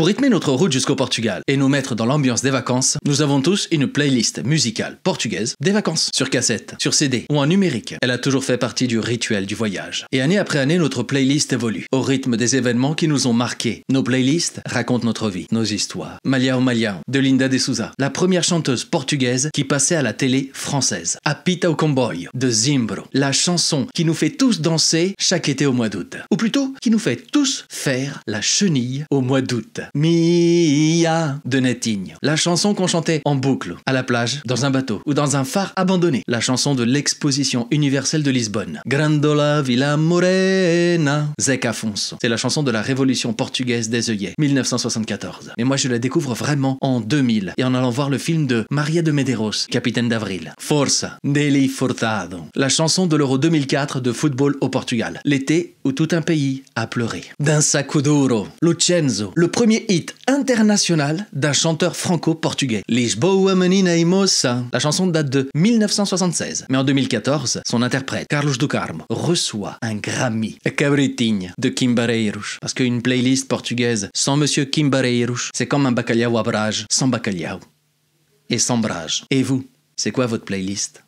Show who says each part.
Speaker 1: Pour rythmer notre route jusqu'au Portugal et nous mettre dans l'ambiance des vacances, nous avons tous une playlist musicale portugaise des vacances, sur cassette, sur CD ou en numérique. Elle a toujours fait partie du rituel du voyage. Et année après année, notre playlist évolue au rythme des événements qui nous ont marqués. Nos playlists racontent notre vie, nos histoires. Malia Malia de Linda de Souza, la première chanteuse portugaise qui passait à la télé française. Pita au Comboy de Zimbro, la chanson qui nous fait tous danser chaque été au mois d'août. Ou plutôt, qui nous fait tous faire la chenille au mois d'août. Mia de Netigne. La chanson qu'on chantait en boucle, à la plage, dans un bateau ou dans un phare abandonné. La chanson de l'exposition universelle de Lisbonne. Grandola Villa Morena, Zec Afonso. C'est la chanson de la révolution portugaise des œillets, 1974. Mais moi je la découvre vraiment en 2000 et en allant voir le film de Maria de Medeiros, Capitaine d'Avril. Força, Deli Furtado. La chanson de l'Euro 2004 de football au Portugal. L'été où tout un pays a pleuré. Danza Kuduro, Lucenzo, le premier hit international d'un chanteur franco-portugais. Lisboa La chanson date de 1976, mais en 2014, son interprète, Carlos do reçoit un Grammy. Cabritinha de Kimbareiros. Parce qu'une playlist portugaise sans Monsieur Kimbareiros, c'est comme un bacalhau à brage, sans bacalhau et sans brage. Et vous, c'est quoi votre playlist